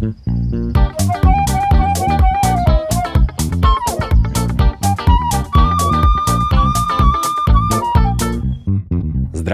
Mm-hmm.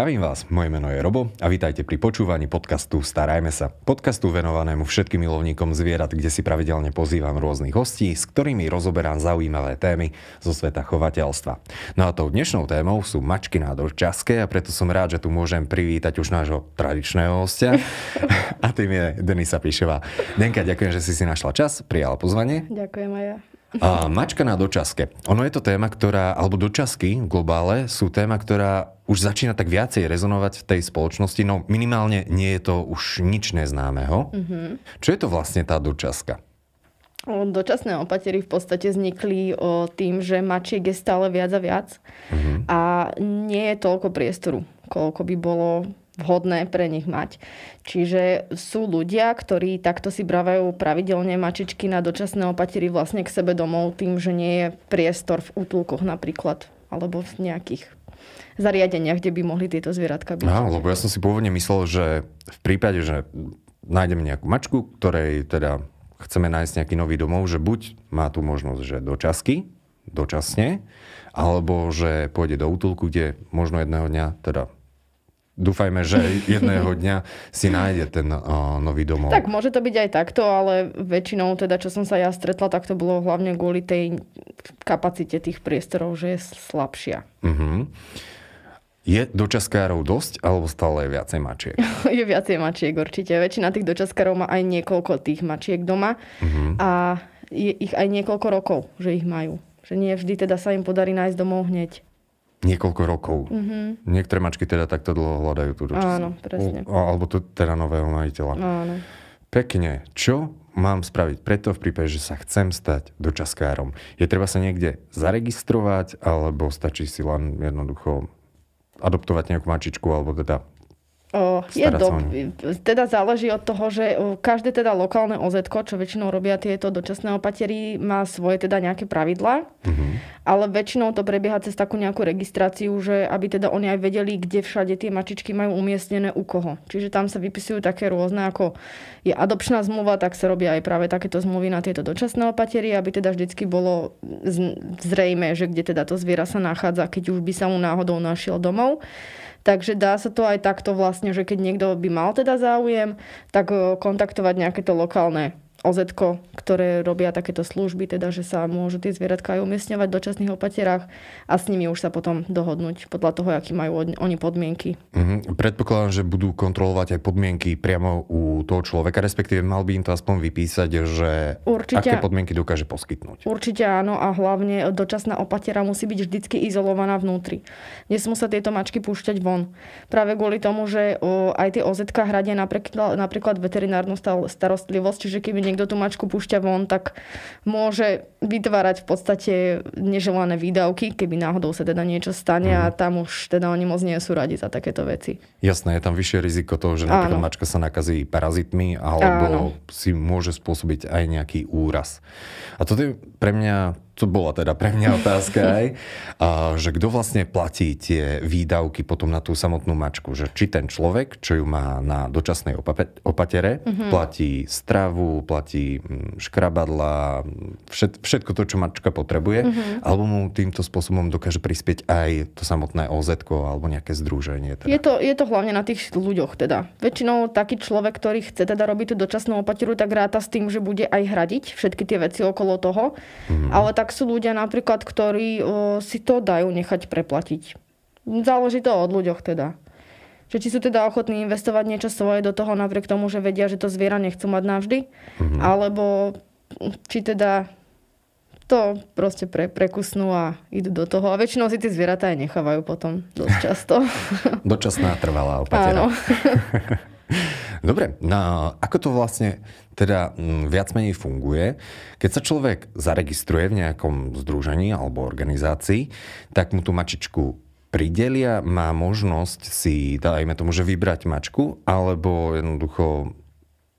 Zdravím vás, moje meno je Robo a vítajte pri počúvaní podcastu Starajme sa. Podcastu venovanému všetkým milovníkom zvierat, kde si pravidelne pozývam rôznych hostí, s ktorými rozoberám zaujímavé témy zo sveta chovateľstva. No a tou dnešnou témou sú mačky nádorčaské a preto som rád, že tu môžem privítať už nášho tradičného hostia a tým je Denisa Píšová. Denka, ďakujem, že si si našla čas, prijala pozvanie. Ďakujem aj ja. A mačka na dočaske. Ono je to téma, ktorá, alebo dočasky v globále sú téma, ktorá už začína tak viacej rezonovať v tej spoločnosti. No minimálne nie je to už nič neznámeho. Mm-hmm. Čo je to vlastne tá dočaska? Dočasné opatery v podstate vznikli o eh, tým, že mačiek je stále viac a viac mm-hmm. a nie je toľko priestoru, koľko by bolo vhodné pre nich mať. Čiže sú ľudia, ktorí takto si bravajú pravidelne mačičky na dočasné opatery vlastne k sebe domov tým, že nie je priestor v útulkoch napríklad alebo v nejakých zariadeniach, kde by mohli tieto zvieratka byť. Aha, lebo ja som si pôvodne myslel, že v prípade, že nájdeme nejakú mačku, ktorej teda chceme nájsť nejaký nový domov, že buď má tu možnosť, že dočasky, dočasne, alebo že pôjde do útulku, kde možno jedného dňa teda dúfajme, že jedného dňa si nájde ten uh, nový domov. Tak môže to byť aj takto, ale väčšinou teda, čo som sa ja stretla, tak to bolo hlavne kvôli tej kapacite tých priestorov, že je slabšia. Uh-huh. Je dočaskárov dosť, alebo stále je viacej mačiek? je viacej mačiek určite. Väčšina tých dočaskárov má aj niekoľko tých mačiek doma uh-huh. a je ich aj niekoľko rokov, že ich majú. Že nie vždy teda sa im podarí nájsť domov hneď niekoľko rokov. Mm-hmm. Niektoré mačky teda takto dlho hľadajú tú dočasť. Áno, presne. U, alebo to teda nového majiteľa. Áno. Pekne. Čo mám spraviť preto v prípade, že sa chcem stať dočaskárom? Je treba sa niekde zaregistrovať, alebo stačí si len jednoducho adoptovať nejakú mačičku, alebo teda je do, teda záleží od toho, že každé teda lokálne OZ, čo väčšinou robia tieto dočasné opatery, má svoje teda nejaké pravidlá, mm-hmm. ale väčšinou to prebieha cez takú nejakú registráciu, že aby teda oni aj vedeli, kde všade tie mačičky majú umiestnené u koho. Čiže tam sa vypisujú také rôzne, ako je adopčná zmluva, tak sa robia aj práve takéto zmluvy na tieto dočasné opatery, aby teda vždycky bolo zrejme, že kde teda to zviera sa nachádza, keď už by sa mu náhodou našiel domov. Takže dá sa to aj takto vlastne, že keď niekto by mal teda záujem, tak eh, kontaktovať nejaké to lokálne OZ, ktoré robia takéto služby, teda že sa môžu tie zvieratka aj umiestňovať v dočasných opatierách a s nimi už sa potom dohodnúť podľa toho, aký majú oni podmienky. Mm-hmm. Predpokladám, že budú kontrolovať aj podmienky priamo u toho človeka, respektíve mal by im to aspoň vypísať, že určite, aké podmienky dokáže poskytnúť. Určite áno a hlavne dočasná opatiera musí byť vždycky izolovaná vnútri. Nesmú sa tieto mačky púšťať von. Práve kvôli tomu, že aj tie OZ hradia napríklad, napríklad veterinárnu starostlivosť, čiže keby niekto niekto tú mačku púšťa von, tak môže vytvárať v podstate neželané výdavky, keby náhodou sa teda niečo stane mm. a mhm. tam už teda oni moc nie sú radi za takéto veci. Jasné, je tam vyššie riziko toho, že napríklad Áno. mačka sa nakazí parazitmi alebo Áno. si môže spôsobiť aj nejaký úraz. A toto je pre mňa to bola teda pre mňa otázka aj, a, že kto vlastne platí tie výdavky potom na tú samotnú mačku. Že či ten človek, čo ju má na dočasnej opatere, mm-hmm. platí stravu, platí mm, škrabadla, všet, všetko to, čo mačka potrebuje, mm-hmm. alebo mu týmto spôsobom dokáže prispieť aj to samotné OZ alebo nejaké združenie. Teda. Je, to, je to hlavne na tých ľuďoch teda. Väčšinou taký človek, ktorý chce teda robiť tú dočasnú opateru, tak ráta s tým, že bude aj hradiť všetky tie veci okolo toho. Mm-hmm. Ale tak tak sú ľudia napríklad, ktorí si to dajú nechať preplatiť. Záleží to od ľuďoch teda. Že či sú teda ochotní investovať niečo svoje do toho napriek tomu, že vedia, že to zviera nechcú mať navždy, mm-hmm. alebo či teda to proste pre, prekusnú a idú do toho. A väčšinou si tie zvieratá aj nechávajú potom dosť často. Dočasná trvalá opatera. Áno. Dobre, no, ako to vlastne teda mm, viac menej funguje? Keď sa človek zaregistruje v nejakom združení alebo organizácii, tak mu tú mačičku pridelia, má možnosť si, dajme tomu, že vybrať mačku, alebo jednoducho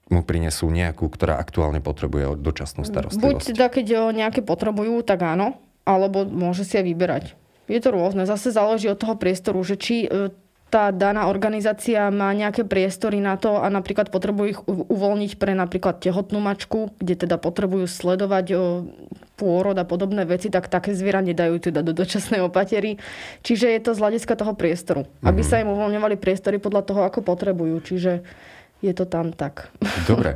mu prinesú nejakú, ktorá aktuálne potrebuje dočasnú mm, starostlivosť. Buď teda, keď nejaké potrebujú, tak áno, alebo môže si aj vyberať. Je to rôzne. Zase záleží od toho priestoru, že či e, tá daná organizácia má nejaké priestory na to a napríklad potrebujú ich uvoľniť pre napríklad tehotnú mačku, kde teda potrebujú sledovať pôrod a podobné veci, tak také zviera nedajú teda do dočasnej opatery. Čiže je to z hľadiska toho priestoru. Mm-hmm. Aby mhm. sa im uvoľňovali priestory podľa toho, ako potrebujú. Čiže je to tam tak. Dobre.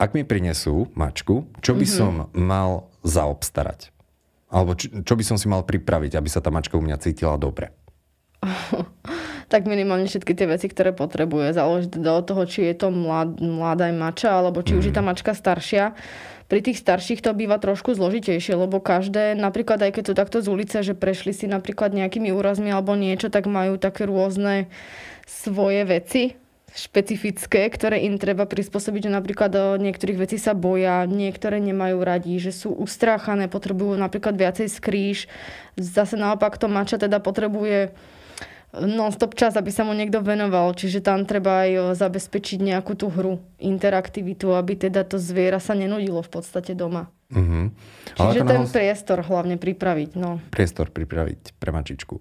Ak mi prinesú mačku, čo by mm-hmm. som mal zaobstarať? Alebo čo, by som si mal pripraviť, aby sa tá mačka u mňa cítila dobre? tak minimálne všetky tie veci, ktoré potrebuje. Záleží teda od toho, či je to mlad, mladá mača, alebo či už je tá mhm. mačka staršia. Pri tých starších to býva trošku zložitejšie, lebo každé, napríklad aj keď sú takto z ulice, že prešli si napríklad nejakými úrazmi alebo niečo, tak majú také rôzne svoje veci, špecifické, ktoré im treba prispôsobiť, že napríklad do eh, niektorých vecí sa boja, niektoré nemajú radi, že sú ustráchané, potrebujú napríklad viacej skríž. Zase naopak to mača teda potrebuje non-stop čas, aby sa mu niekto venoval. Čiže tam treba aj zabezpečiť nejakú tú hru, interaktivitu, aby teda to zviera sa nenudilo v podstate doma. Uh-huh. Mhm. Čiže Ale Čiže ten náhle... priestor hlavne pripraviť. No. Priestor pripraviť pre mačičku.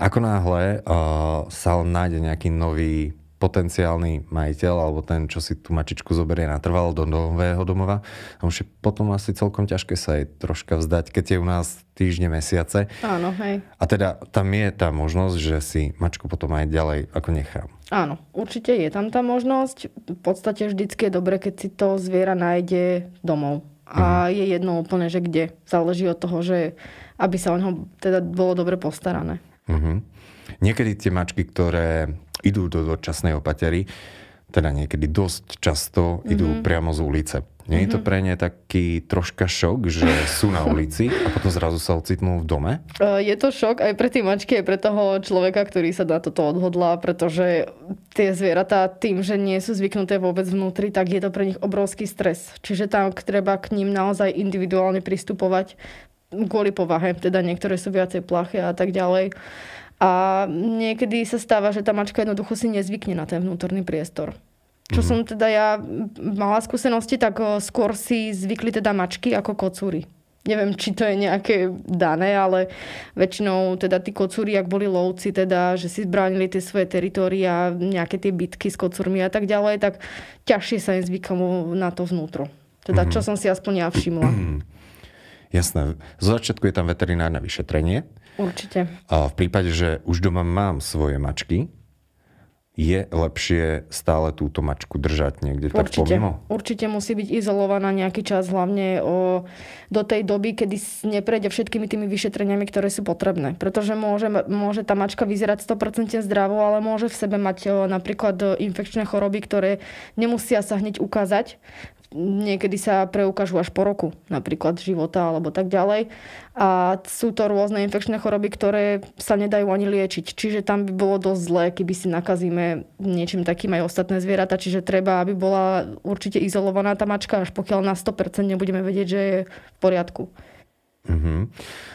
Ako náhle uh, sa nájde nejaký nový potenciálny majiteľ alebo ten, čo si tú mačičku zoberie natrvalo do nového domova. A už je potom asi celkom ťažké sa jej troška vzdať, keď je u nás týždne, mesiace. Áno, hej. A teda tam je tá možnosť, že si mačku potom aj ďalej ako nechám. Áno, určite je tam tá možnosť. V podstate vždycky je dobre, keď si to zviera nájde domov. A mm. je jedno úplne, že kde. Záleží od toho, že aby sa o neho teda bolo dobre postarané. Mm-hmm. Niekedy tie mačky, ktoré idú do dočasnej opatery, teda niekedy dosť často idú mm-hmm. priamo z ulice. Nie je to mhm. pre ne taký troška šok, že sú na ulici a potom zrazu sa ocitnú v dome? E, je to šok aj pre tie mačky, aj pre toho človeka, ktorý sa na toto odhodlá, pretože tie zvieratá tým, že nie sú zvyknuté vôbec vnútri, tak je to pre nich obrovský stres. Čiže tam treba k ním naozaj individuálne pristupovať kvôli povahe. Teda niektoré sú viacej plaché a tak ďalej. A niekedy sa stáva, že tá mačka jednoducho si nezvykne na ten vnútorný priestor. Čo mhm. som teda ja mala skúsenosti, tak skôr si zvykli teda mačky ako kocúry. Neviem, či to je nejaké dané, ale väčšinou teda tí kocúry, ak boli lovci, teda, že si zbránili tie svoje teritória, nejaké tie bitky s kocúrmi a tak ďalej, tak ťažšie sa im zvykalo na to vnútro. Teda, čo mhm. som si aspoň ja všimla. Mhm. Jasné. Zo začiatku je tam veterinárne vyšetrenie, Určite. A v prípade, že už doma mám svoje mačky, je lepšie stále túto mačku držať niekde tak určite, pomimo? Určite musí byť izolovaná nejaký čas, hlavne o, e, do tej doby, kedy neprejde všetkými tými vyšetreniami, ktoré sú potrebné. Pretože môže, môže tá mačka vyzerať 100% zdravo, ale môže v sebe mať o, e, napríklad e, infekčné choroby, ktoré nemusia sa hneď ukázať niekedy sa preukážu až po roku, napríklad života alebo tak ďalej. A sú to rôzne infekčné choroby, ktoré sa nedajú ani liečiť. Čiže tam by bolo dosť zlé, keby si nakazíme niečím takým aj ostatné zvieratá. Čiže treba, aby bola určite izolovaná tá mačka, až pokiaľ na 100% nebudeme vedieť, že je v poriadku. Mm-hmm.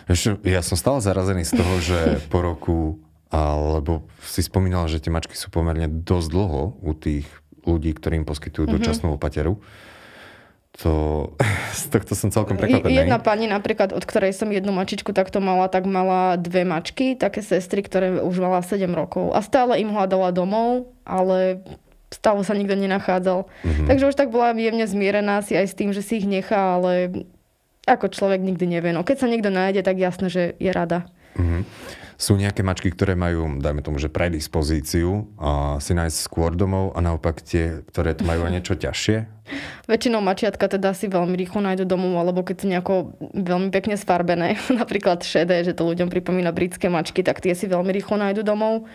Ešte, ja som stále zarazený z toho, že po roku, alebo si spomínala, že tie mačky sú pomerne dosť dlho u tých ľudí, ktorým poskytujú mhm. dočasnú mm-hmm. opateru to, z tohto som celkom prekvapený. Jedna pani napríklad, od ktorej som jednu mačičku takto mala, tak mala dve mačky, také sestry, ktoré už mala 7 rokov. A stále im hľadala domov, ale stále sa nikto nenachádzal. Mm-hmm. Takže už tak bola jemne zmierená si aj s tým, že si ich nechá, ale ako človek nikdy nevie. No keď sa niekto nájde, tak jasné, že je rada. Mm-hmm. Sú nejaké mačky, ktoré majú, dajme tomu, že predispozíciu a si nájsť skôr domov a naopak tie, ktoré to majú niečo ťažšie? Väčšinou mačiatka teda si veľmi rýchlo nájdu domov, alebo keď sú nejako veľmi pekne sfarbené, napríklad šedé, že to ľuďom pripomína britské mačky, tak tie si veľmi rýchlo nájdu domov.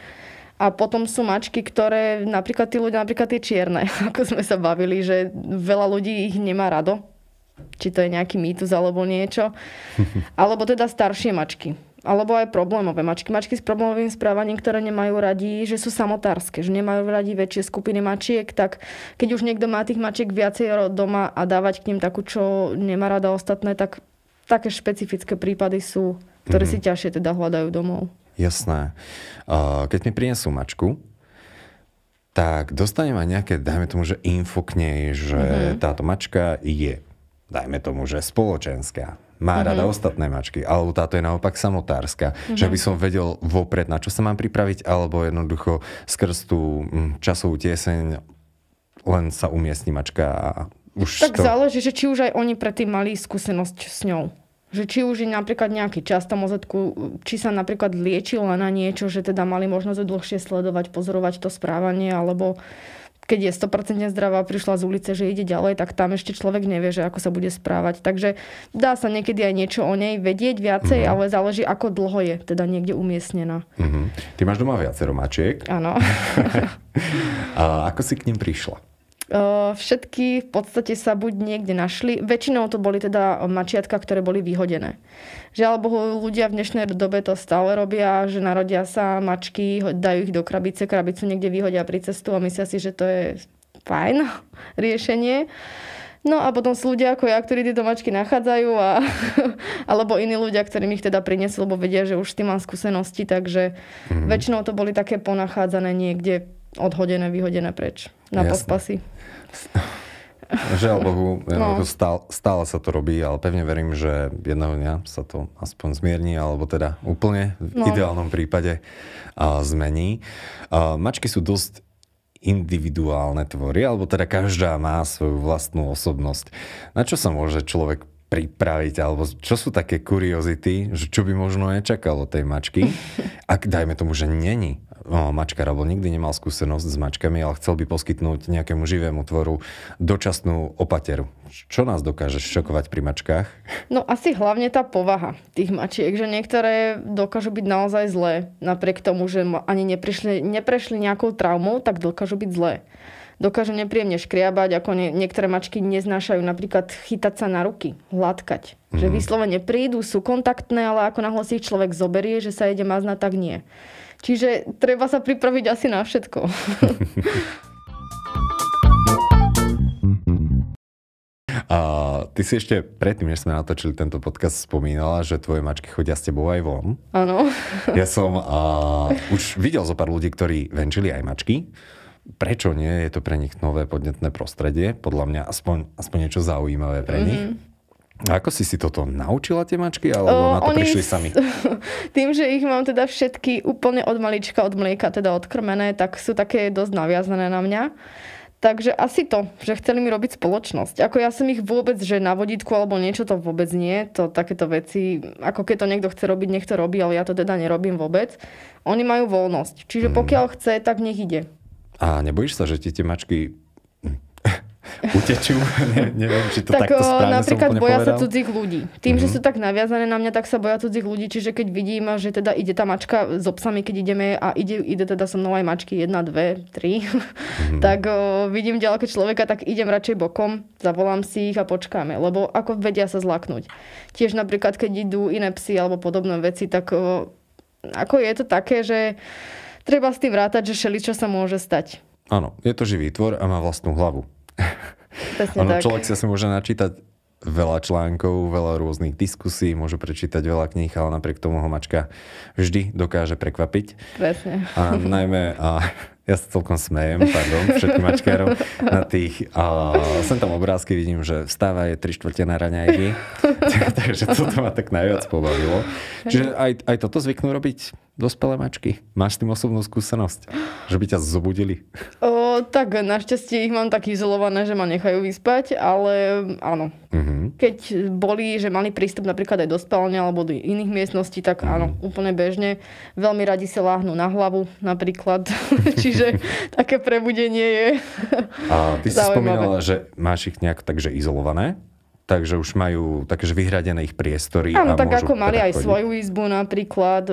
A potom sú mačky, ktoré napríklad tí ľudia, napríklad tie čierne, ako sme sa bavili, že veľa ľudí ich nemá rado, či to je nejaký mýtus alebo niečo. Alebo teda staršie mačky alebo aj problémové mačky. Mačky s problémovým správaním, ktoré nemajú radi, že sú samotárske, že nemajú radi väčšie skupiny mačiek, tak keď už niekto má tých mačiek viacej doma a dávať k nim takú, čo nemá rada ostatné, tak také špecifické prípady sú, ktoré mm-hmm. si ťažšie teda hľadajú domov. Jasné. Keď mi prinesú mačku, tak dostanem aj nejaké, dajme tomu, že info k nej, že mm-hmm. táto mačka je, dajme tomu, že spoločenská má mm-hmm. rada ostatné mačky, alebo táto je naopak samotárska, mm-hmm. že mhm. by som vedel vopred, na čo sa mám pripraviť, alebo jednoducho skrz tú mm, časovú tieseň len sa umiestni mačka a už Tak to... záleží, že či už aj oni predtým mali skúsenosť s ňou. Že či už je napríklad nejaký čas tam ozadku, či sa napríklad liečila na niečo, že teda mali možnosť dlhšie sledovať, pozorovať to správanie, alebo keď je 100% zdravá, prišla z ulice, že ide ďalej, tak tam ešte človek nevie, že ako sa bude správať. Takže dá sa niekedy aj niečo o nej vedieť viacej, mm-hmm. ale záleží, ako dlho je teda niekde umiestnená. Mm-hmm. Ty máš doma viacero mačiek. Áno. A ako si k ním prišla? Všetky v podstate sa buď niekde našli. Väčšinou to boli teda mačiatka, ktoré boli vyhodené. Žiaľ Bohu, ľudia v dnešnej dobe to stále robia, že narodia sa mačky, dajú ich do krabice, krabicu niekde vyhodia pri cestu a myslia si, že to je fajn riešenie. No a potom sú ľudia ako ja, ktorí tieto mačky nachádzajú a, alebo iní ľudia, ktorí ich teda prinesú, lebo vedia, že už s tým mám skúsenosti, takže mm. väčšinou to boli také ponachádzané niekde odhodené, vyhodené preč na Jasne. pospasy. Žiaľ Bohu, no. stále, stále sa to robí, ale pevne verím, že jedného dňa sa to aspoň zmierni, alebo teda úplne v no. ideálnom prípade uh, zmení. Uh, mačky sú dosť individuálne tvory, alebo teda každá má svoju vlastnú osobnosť. Na čo sa môže človek pripraviť, alebo čo sú také kuriozity, že čo by možno nečakalo tej mačky, ak dajme tomu, že není mačkar, alebo nikdy nemal skúsenosť s mačkami, ale chcel by poskytnúť nejakému živému tvoru dočasnú opateru. Čo nás dokáže šokovať pri mačkách? No asi hlavne tá povaha tých mačiek, že niektoré dokážu byť naozaj zlé. Napriek tomu, že ani neprešli, neprešli nejakou traumou, tak dokážu byť zlé dokážu nepríjemne škriabať, ako nie, niektoré mačky neznášajú napríklad chytať sa na ruky, hladkať. Mm. Že mhm. vyslovene prídu, sú kontaktné, ale ako náhle si ich človek zoberie, že sa ide mazna, tak nie. Čiže treba sa pripraviť asi na všetko. A ty si ešte predtým, než sme natočili tento podcast, spomínala, že tvoje mačky chodia s tebou aj von. Áno. Ja som a, už videl zo pár ľudí, ktorí venčili aj mačky. Prečo nie? Je to pre nich nové podnetné prostredie. Podľa mňa aspoň, aspoň niečo zaujímavé pre nich. Mm-hmm. A ako si si toto naučila tie mačky, alebo o, na to oni prišli sami? Tým, že ich mám teda všetky úplne od malička, od mlieka, teda odkrmené, tak sú také dosť naviazané na mňa. Takže asi to, že chceli mi robiť spoločnosť. Ako ja som ich vôbec, že na vodítku alebo niečo to vôbec nie, to takéto veci, ako keď to niekto chce robiť, nech to robí, ale ja to teda nerobím vôbec. Oni majú voľnosť, čiže mm. pokiaľ chce, tak nech ide. A nebojíš sa, že ti tie mačky utečú. ne, neviem, či to tak, takto správne Napríklad boja povedal. sa cudzích ľudí. Tým, mm-hmm. že mhm. sú tak naviazané na mňa, tak sa boja cudzích ľudí. Čiže keď vidím, že teda ide tá mačka s so psami, keď ideme a ide, ide teda so mnou aj mačky 1, 2, 3, mm-hmm. tak o, vidím ďaleko človeka, tak idem radšej bokom, zavolám si ich a počkáme. Lebo ako vedia sa zlaknúť. Tiež napríklad, keď idú iné psy alebo podobné veci, tak o, ako je to také, že treba s tým vrátať, že čo sa môže stať. Áno, je to živý tvor a má vlastnú hlavu. Presne ono, tak. Človek si asi môže načítať veľa článkov, veľa rôznych diskusí, môže prečítať veľa kníh, ale napriek tomu ho mačka vždy dokáže prekvapiť. Presne. A najmä, a ja sa celkom smejem, pardon, všetkým mačkárom, na tých, a, sem tam obrázky vidím, že vstáva je tri štvrte na raňajky, Takže toto ma tak najviac pobavilo. Čiže aj, aj toto zvyknú robiť dospelé mačky. Máš s tým osobnú skúsenosť? Že by ťa zobudili? O, tak našťastie ich mám tak izolované, že ma nechajú vyspať, ale áno. Uh-huh. Keď boli, že mali prístup napríklad aj do spálne alebo do iných miestností, tak uh-huh. áno, mhm. úplne bežne. Veľmi radi sa láhnú na hlavu napríklad. Čiže také prebudenie je A ty si spomínala, že máš ich nejak takže izolované? takže už majú takéže vyhradené ich priestory. Áno, tak môžu, ako mali teda aj chodiť. svoju izbu napríklad.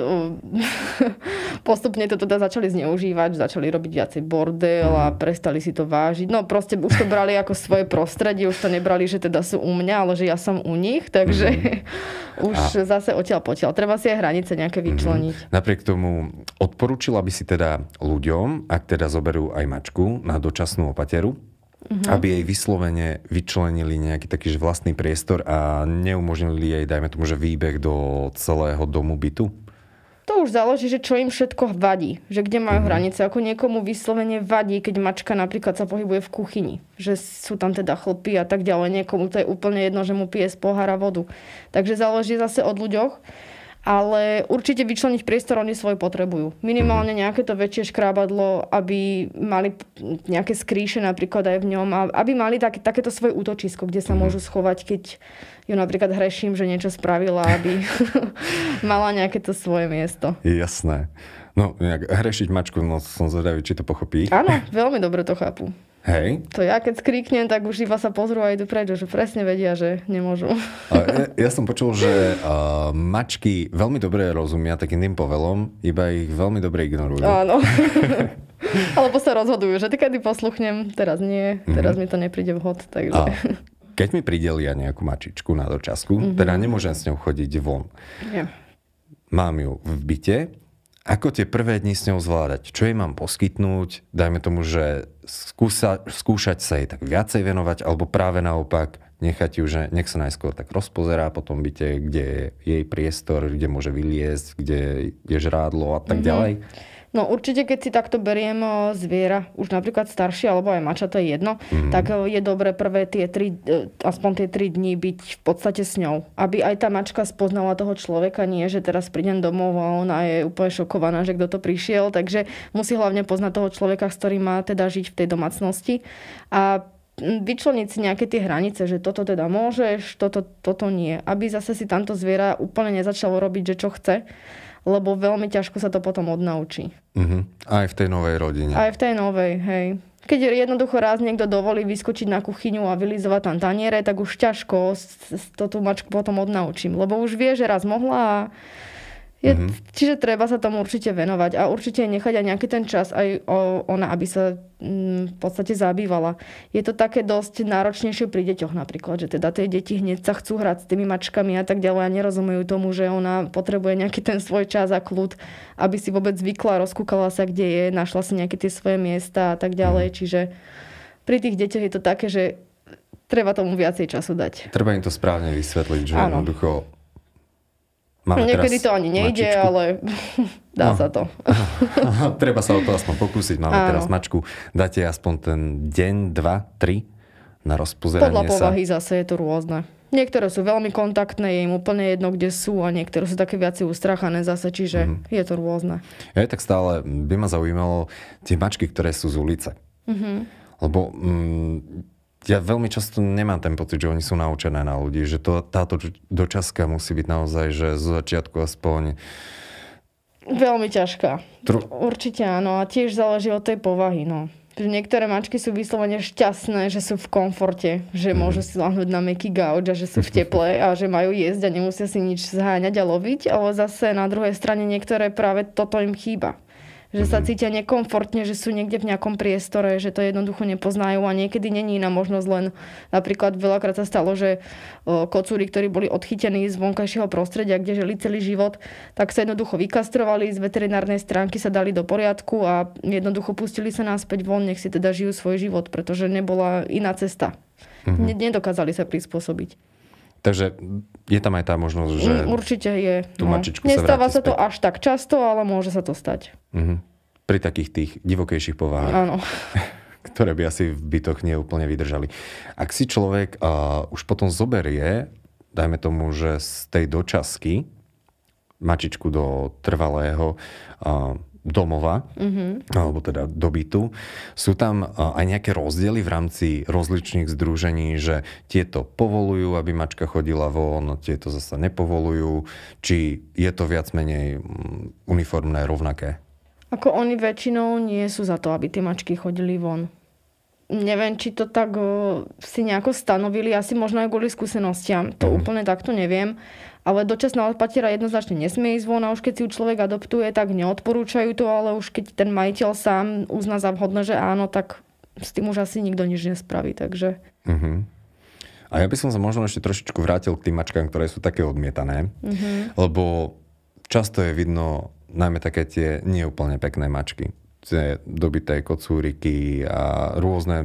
Postupne to teda začali zneužívať, začali robiť viacej bordel a mm. prestali si to vážiť. No proste už to brali ako svoje prostredie, už to nebrali, že teda sú u mňa, ale že ja som u nich, takže mm. už a... zase odtiaľ potiaľ. Treba si aj hranice nejaké mhm. vyčleniť. Mm. Napriek tomu odporúčila by si teda ľuďom, ak teda zoberú aj mačku na dočasnú opateru, mm-hmm. aby jej vyslovene vyčlenili nejaký taký že vlastný priestor a neumožnili jej, dajme tomu, že výbeh do celého domu bytu? To už záleží, že čo im všetko vadí, že kde majú mm-hmm. hranice. Ako niekomu vyslovene vadí, keď mačka napríklad sa pohybuje v kuchyni, že sú tam teda chlpy a tak ďalej. Niekomu to je úplne jedno, že mu pije z pohára vodu. Takže záleží zase od ľuďoch ale určite vyčleniť priestor oni svoje potrebujú. Minimálne mhm. nejaké to väčšie škrábadlo, aby mali nejaké skríše napríklad aj v ňom, aby mali tak, takéto svoje útočisko, kde sa mhm. môžu schovať, keď ju napríklad hreším, že niečo spravila, aby mala nejaké to svoje miesto. Jasné. No, nejak hrešiť mačku, no som zvedavý, či to pochopí. Áno, veľmi dobre to chápu. Hej. To ja keď skríknem, tak už iba sa pozrú a idú preč, že presne vedia, že nemôžu. Ja, ja som počul, že uh, mačky veľmi dobre rozumia takým tým povelom, iba ich veľmi dobre ignorujú. Áno. Alebo sa rozhodujú, že ty kedy posluchnem, teraz nie, teraz mm-hmm. mi to nepríde vhod. Takže... A keď mi pridelia nejakú mačičku na dočasku, mm-hmm. teda mhm. nemôžem s ňou chodiť von. Nie. Mám ju v byte, ako tie prvé dni s ňou zvládať? Čo jej mám poskytnúť? Dajme tomu, že skúsa, skúšať sa jej tak viacej venovať, alebo práve naopak nechať ju, že nech sa najskôr tak rozpozerá po tom byte, kde je jej priestor, kde môže vyliesť, kde je žrádlo a tak mm-hmm. ďalej. No určite, keď si takto beriem eh, zviera, už napríklad staršie alebo aj mača, to je jedno, mm. tak eh, je dobre prvé tie tri, eh, aspoň tie tri dni byť v podstate s ňou. Aby aj tá mačka spoznala toho človeka, nie že teraz prídem domov a ona je úplne šokovaná, že kto to prišiel, takže musí hlavne poznať toho človeka, s ktorým má teda žiť v tej domácnosti. A hm, vyčleniť si nejaké tie hranice, že toto teda môžeš, toto, toto nie. Aby zase si tamto zviera úplne nezačalo robiť, že čo chce lebo veľmi ťažko sa to potom odnaučí. Uh-huh. Aj v tej novej rodine. Aj v tej novej, hej. Keď jednoducho raz niekto dovolí vyskočiť na kuchyňu a vylizovať tam taniere, tak už ťažko to tú mačku potom odnaučím. Lebo už vie, že raz mohla a je, mm-hmm. Čiže treba sa tomu určite venovať a určite nechať aj nejaký ten čas aj o, ona, aby sa mm, v podstate zabývala. Je to také dosť náročnejšie pri deťoch napríklad, že teda tie deti hneď sa chcú hrať s tými mačkami a tak ďalej a nerozumejú tomu, že ona potrebuje nejaký ten svoj čas a kľud, aby si vôbec zvykla, rozkúkala sa, kde je, našla si nejaké tie svoje miesta a tak ďalej. Mm-hmm. Čiže pri tých deťoch je to také, že treba tomu viacej času dať. Treba im to správne vysvetliť, že Áno. jednoducho Máme Niekedy to ani nejde, mačičku. ale dá no. sa to. Treba sa o to aspoň pokúsiť. Máme Áno. teraz mačku. Dáte aspoň ten deň, dva, tri na rozpozeranie Podľa sa. povahy zase je to rôzne. Niektoré sú veľmi kontaktné, je im úplne jedno, kde sú a niektoré sú také viac ustrachané zase, čiže mm. je to rôzne. Ja tak stále by ma zaujímalo tie mačky, ktoré sú z ulice. Mm-hmm. Lebo mm, ja veľmi často nemám ten pocit, že oni sú naučené na ľudí, že to, táto dočaska musí byť naozaj, že zo začiatku aspoň Veľmi ťažká. Tru... Určite áno. A tiež záleží od tej povahy. No. Niektoré mačky sú vyslovene šťastné, že sú v komforte, že mm. môžu si lahnúť na meký gauč a že sú v teple a že majú jesť a nemusia si nič zháňať a loviť, ale zase na druhej strane niektoré práve toto im chýba že mm-hmm. sa mhm. cítia nekomfortne, že sú niekde v nejakom priestore, že to jednoducho nepoznajú a niekedy není iná možnosť len napríklad veľakrát sa stalo, že kocúry, ktorí boli odchytení z vonkajšieho prostredia, kde žili celý život, tak sa jednoducho vykastrovali, z veterinárnej stránky sa dali do poriadku a jednoducho pustili sa náspäť von, nech si teda žijú svoj život, pretože nebola iná cesta. Mm-hmm. Nedokázali sa prispôsobiť. Takže je tam aj tá možnosť, že... Mm, určite je. Tú no. Nestáva sa, sa to až tak často, ale môže sa to stať. Uh-huh. Pri takých tých divokejších povahách. Áno. ktoré by asi v bytoch neúplne vydržali. Ak si človek uh, už potom zoberie, dajme tomu, že z tej dočasky mačičku do trvalého uh, domova, mm-hmm. alebo teda do bytu. Sú tam e, aj nejaké rozdiely v rámci rozličných združení, že tieto povolujú, aby mačka chodila von, tieto zase nepovolujú, či je to viac menej uniformné, rovnaké? Ako oni väčšinou nie sú za to, aby tie mačky chodili von. Neviem, či to tak o, e, si nejako stanovili, asi možno aj kvôli skúsenostiam. To mm. úplne takto neviem ale dočasná odpatiera jednoznačne nesmie ísť von a už keď si ju človek adoptuje, tak neodporúčajú to, ale už keď ten majiteľ sám uzná za vhodné, že áno, tak s tým už asi nikto nič nespraví, takže... Uh-huh. A ja by som sa možno ešte trošičku vrátil k tým mačkám, ktoré sú také odmietané, uh-huh. lebo často je vidno najmä také tie neúplne pekné mačky tie dobité kocúriky a rôzne,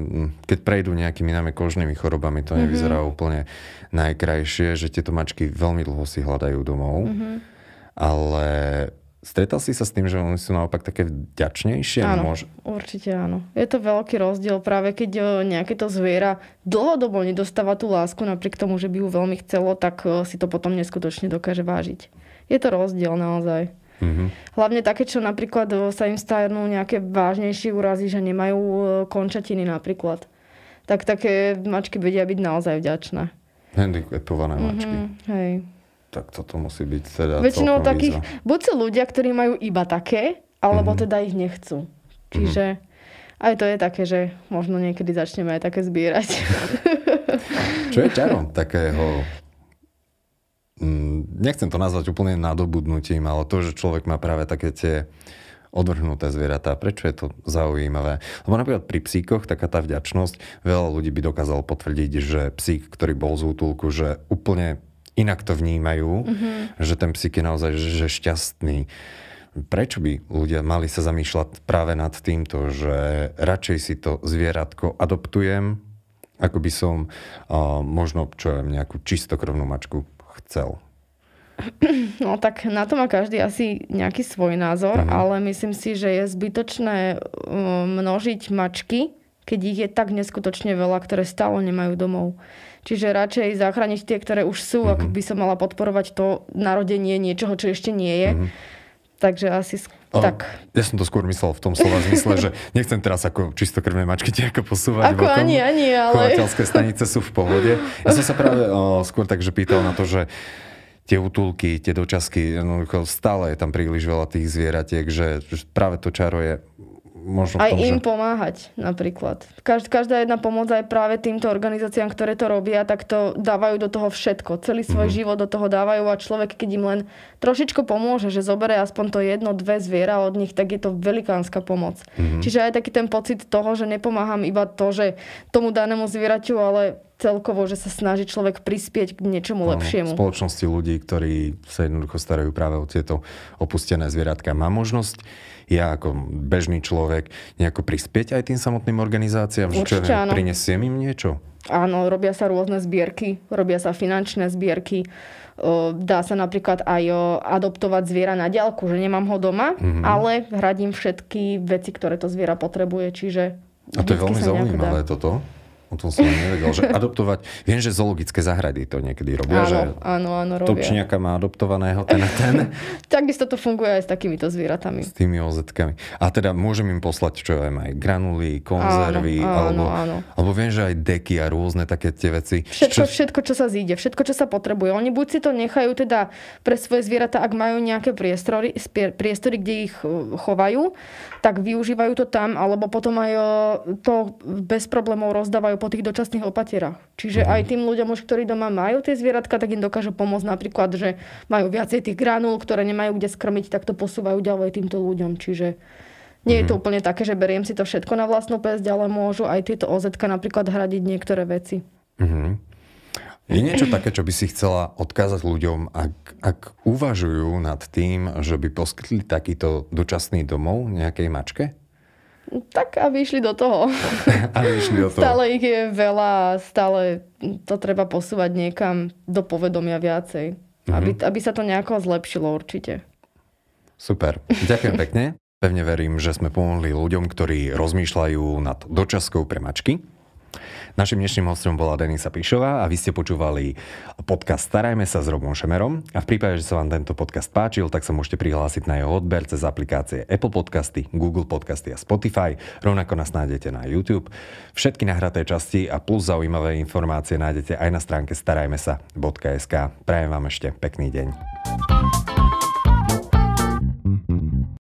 keď prejdú nejakými nami kožnými chorobami, to mm-hmm. nevyzerá úplne najkrajšie, že tieto mačky veľmi dlho si hľadajú domov. Mm-hmm. Ale Stretal si sa s tým, že oni sú naopak také vďačnejšie? Áno, môže... určite áno. Je to veľký rozdiel práve, keď e, nejaké to zviera dlhodobo nedostáva tú lásku, napriek tomu, že by ju veľmi chcelo, tak e, si to potom neskutočne dokáže vážiť. Je to rozdiel naozaj. Mm-hmm. Hlavne také, čo napríklad e, sa im stajú nejaké vážnejšie úrazy, že nemajú e, končatiny napríklad. Tak také mačky vedia byť naozaj vďačné. Handicapované mhm, mačky. Mm-hmm, hej. Tak toto musí byť teda Väčšinou takých, výzva. buď sú ľudia, ktorí majú iba také, alebo mm-hmm. teda ich nechcú. Mhm. Čiže mm-hmm. aj to je také, že možno niekedy začneme aj také zbierať. Čo je ťarom takého mm, nechcem to nazvať úplne nadobudnutím, ale to, že človek má práve také tie odvrhnuté zvieratá. Prečo je to zaujímavé? Lebo napríklad pri psíkoch taká tá vďačnosť, veľa ľudí by dokázalo potvrdiť, že psík, ktorý bol z útulku, že úplne inak to vnímajú, mm-hmm. že ten psík je naozaj že, že šťastný. Prečo by ľudia mali sa zamýšľať práve nad týmto, že radšej si to zvieratko adoptujem, ako by som uh, možno čo nejakú čistokrvnú mačku chcel. No tak na to má každý asi nejaký svoj názor, uh-huh. ale myslím si, že je zbytočné e, množiť mačky, keď ich je tak neskutočne veľa, ktoré stále nemajú domov. Čiže radšej zachrániť tie, ktoré už sú, uh-huh. ak mhm. by som mala podporovať to narodenie niečoho, čo ešte nie je. Uh-huh. Takže asi sk- o, tak. Ja som to skôr myslel v tom slova zmysle, že nechcem teraz ako čistokrvné mačky ako posúvať. Ako bokom. ani, ani, ale... Chovateľské stanice sú v pohode. Ja som sa práve o, e, skôr takže pýtal na to, že tie útulky, tie dočasky, no, stále je tam príliš veľa tých zvieratiek, že práve to čaro je možno aj tom, im že... pomáhať napríklad. Každ- každá jedna pomoc aj práve týmto organizáciám, ktoré to robia, tak to dávajú do toho všetko. Celý svoj mm-hmm. život do toho dávajú a človek, keď im len trošičku pomôže, že zobere aspoň to jedno, dve zviera od nich, tak je to velikánska pomoc. Mm-hmm. Čiže aj taký ten pocit toho, že nepomáham iba to, že tomu danému zvieraťu, ale celkovo, že sa snaží človek prispieť k niečomu no, lepšiemu. Spoločnosti ľudí, ktorí sa jednoducho starajú práve o tieto opustené zvieratka. Má možnosť ja ako bežný človek nejako prispieť aj tým samotným organizáciám? Určite čo, áno. Prinesiem im niečo? Áno, robia sa rôzne zbierky, robia sa finančné zbierky. Dá sa napríklad aj adoptovať zviera na ďalku, že nemám ho doma, mm-hmm. ale hradím všetky veci, ktoré to zviera potrebuje. Čiže A to je veľmi zaujímavé toto. O tom som nevedel, že adoptovať. Viem, že zoologické záhrady to niekedy robia. Áno, že áno, áno, robia. Topčniaka má adoptovaného ten a ten. Takisto to funguje aj s takýmito zvieratami. S tými ozetkami. A teda môžem im poslať, čo ja aj granuly, konzervy, áno, áno, alebo, áno. alebo viem, že aj deky a rôzne také tie veci. Všetko, čo... všetko, čo sa zíde, všetko, čo sa potrebuje. Oni buď si to nechajú teda pre svoje zvieratá, ak majú nejaké priestory, priestory kde ich e, chovajú, tak využívajú to tam, alebo potom aj e, to bez problémov rozdávajú po tých dočasných opatierach. Čiže mhm. aj tým ľuďom, už, ktorí doma majú tie zvieratka, tak im dokážu pomôcť napríklad, že majú viacej tých granul, ktoré nemajú kde skrmiť, tak to posúvajú ďalej týmto ľuďom. Čiže nie je to mhm. úplne také, že beriem si to všetko na vlastnú pesť, ale môžu aj tieto OZ napríklad hradiť niektoré veci. Mm-hmm. Je niečo také, čo by si chcela odkázať ľuďom, ak, ak uvažujú nad tým, že by poskytli takýto dočasný domov nejakej mačke? Tak, aby išli do toho. aby išli do toho. Stále ich je veľa, stále to treba posúvať niekam do povedomia viacej. Mm-hmm. Aby, aby sa to nejako zlepšilo určite. Super. Ďakujem pekne. Pevne verím, že sme pomohli ľuďom, ktorí rozmýšľajú nad dočaskou pre mačky. Našim dnešným hostom bola Denisa Píšová a vy ste počúvali podcast Starajme sa s Robom Šemerom a v prípade, že sa vám tento podcast páčil, tak sa môžete prihlásiť na jeho odber cez aplikácie Apple Podcasty, Google Podcasty a Spotify. Rovnako nás nájdete na YouTube. Všetky nahraté časti a plus zaujímavé informácie nájdete aj na stránke starajmesa.sk. Prajem vám ešte pekný deň.